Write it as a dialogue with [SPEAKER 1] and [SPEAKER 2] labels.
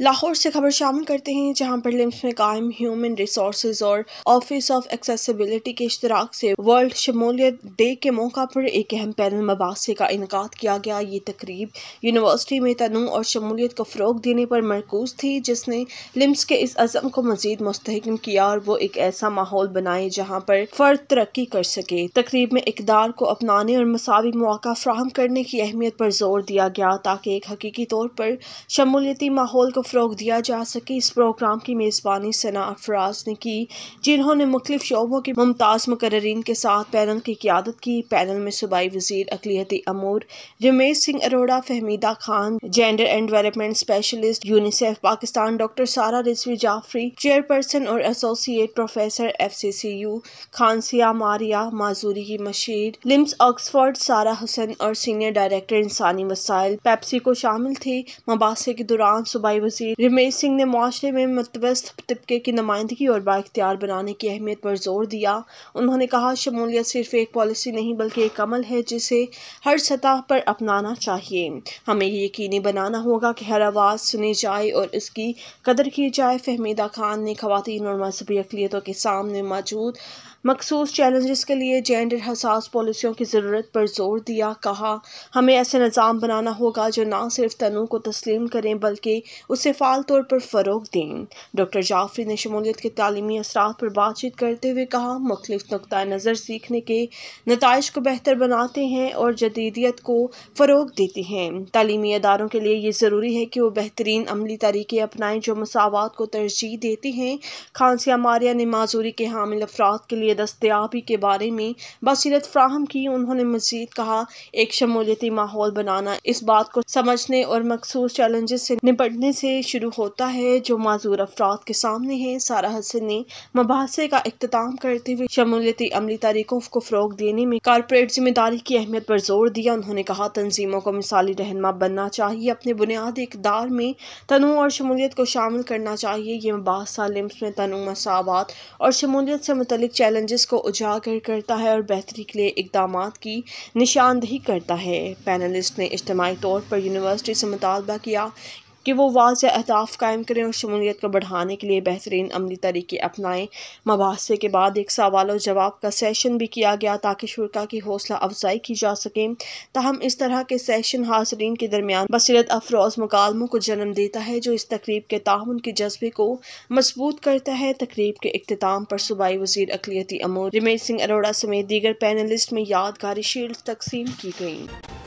[SPEAKER 1] लाहौर से खबर शामिल करते हैं जहां पर लिम्स में कायम ह्यूमन रिसोर्स और ऑफिस ऑफ एक्सेसिबिलिटी के इश्तराक से वर्ल्ड शमूलियत डे के मौका पर एक अहम पैनल मबासे का इनका किया गया ये तकरीब यूनिवर्सिटी में तनु और शमूलियत को फ़रोग देने पर मरकूज थी जिसने लिम्स के इस अज़म को मजीद मस्तकम किया और वो एक ऐसा माहौल बनाए जहाँ पर फ़र्द तरक्की कर सके तकरीब में इकदार को अपनाने और मसावी मौका फ्राहम करने की अहमियत पर जोर दिया गया ताकि एक हकीकी तौर पर शमूलियती माहौल को फ़रोग दिया जा सके इस प्रोग्राम की मेज़बानी सना अफराज ने की जिन्होंने मुख्तफ शोबों के मुमताज़ मुकर्रीन के साथ पैनल की क्यादत की पैनल में सूबाई वजीर अकलीती अमूर Ramesh Singh Arora Fahmida Khan gender and development specialist UNICEF Pakistan doctor Sara Rizvi Jafri chairperson और associate professor F C C U खानसिया मारिया माजूरी की मशीर लिम्स ऑक्सफोर्ड सारा हुसैन और सीनियर डायरेक्टर इंसानी वसाइल पैप्सी को शामिल थे मुबासे के दौरान सूबाई वजी वजीर रमेश सिंह ने माशरे में मतवस्त तबके की नुमाइंदगी और बाख्तियार बनाने की अहमियत पर जोर दिया उन्होंने कहा शमूलियत सिर्फ एक पॉलिसी नहीं बल्कि एक अमल है जिसे हर सतह पर अपनाना चाहिए हमें ये यकीनी बनाना होगा कि हर आवाज़ सुनी जाए और इसकी कदर की जाए फहमीदा खान ने खातन और मजहबी अकलीतों के सामने मौजूद मखसूस चैलेंजेस के लिए जेंडर हसास पॉलिसियों की ज़रूरत पर जोर दिया कहा हमें ऐसे निज़ाम बनाना होगा जो ना सिर्फ तनु को तस्लीम करें बल्कि उसे फ़ाल तौर पर फ़रोग दें डॉक्टर जाफरी ने शमूलियत के तली असरा पर बातचीत करते हुए कहा मुख्तफ नुक़ नज़र सीखने के नतज को बेहतर बनाते हैं और जदीदियत को फ़रोग देते हैं तलीमी अदारों के लिए ये ज़रूरी है कि वह बेहतरीन अमली तरीके अपनाएं जो मसावत को तरजीह देती हैं खांसी मारिया ने माजूरी के हामिल अफराद के लिए लिए दस्तियाबी के बारे में बसीरत फ्राहम की उन्होंने मजीद कहा एक शमूलियती माहौल बनाना इस बात को समझने और मखसूस चैलेंजेस से निपटने से शुरू होता है जो माजूर अफराद के सामने है सारा हसन ने मुबासे का अख्ताम करते हुए शमूलियती अमली तरीकों को फ़रोग देने में कारपोरेट जिम्मेदारी की अहमियत पर जोर दिया उन्होंने कहा तनजीमों को मिसाली रहनमा बनना चाहिए अपने बुनियादी इकदार में तनु और शमूलियत को शामिल करना चाहिए ये मुबासा लिम्स में तनु मसावत और शमूलियत से मुतल चैलेंज चैलेंजेस को उजागर करता है और बेहतरी के लिए इकदाम की निशानदही करता है पैनलिस्ट ने इज्तमी तौर पर यूनिवर्सिटी से मुतालबा किया कि वो वाज अहताफ कायम करें और शमूलियत को बढ़ाने के लिए बेहतरीन अमली तरीके अपनाएं मुबासे के बाद एक सवाल और जवाब का सेशन भी किया गया ताकि शुरा की हौसला अफजाई की जा सके ताहम इस तरह के सेशन हाजरीन के दरमियान बसरत अफरोज मकालमों को जन्म देता है जो इस तकरीब के ताउन के जज्बे को मजबूत करता है तकरीब के अख्ताम पर सूबाई वजीर अकलीती अमूर रमेश सिंह अरोड़ा समेत दीगर पैनलिस्ट में यादगारी शील्ड तकसीम की गई